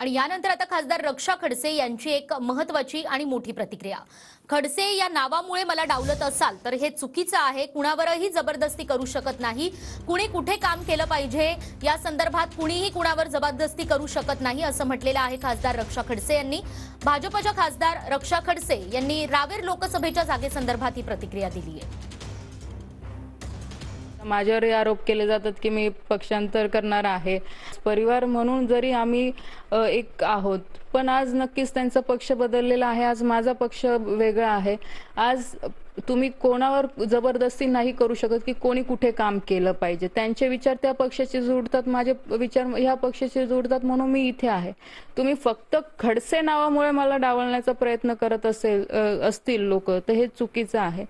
आणि यानंतर आता खासदार रक्षा खडसे यांची एक महत्वाची आणि मोठी प्रतिक्रिया खडसे या नावामुळे मला डावलत असाल तर हे चुकीचं आहे कुणावरही जबरदस्ती करू शकत नाही कुणी कुठे काम केलं पाहिजे या संदर्भात कुणीही कुणावर जबरदस्ती करू शकत नाही असं म्हटलेलं आहे खासदार रक्षा खडसे यांनी भाजपच्या खासदार रक्षा खडसे यांनी रावेर लोकसभेच्या जागेसंदर्भात ही प्रतिक्रिया दिली आहे माझ्यावर आरोप केले जातात की मी पक्षांतर करणार आहे परिवार म्हणून जरी आम्ही एक आहोत पण आज नक्कीच त्यांचा पक्ष बदललेला आहे आज माझा पक्ष वेगळा आहे आज तुम्ही कोणावर जबरदस्ती नाही करू शकत की कोणी कुठे काम केलं पाहिजे त्यांचे विचार त्या पक्षाशी जुडतात माझे विचार ह्या पक्षाशी जुडतात म्हणून मी इथे आहे तुम्ही फक्त खडसे नावामुळे मला डावलण्याचा प्रयत्न करत असेल असतील लोक तर हे चुकीचं आहे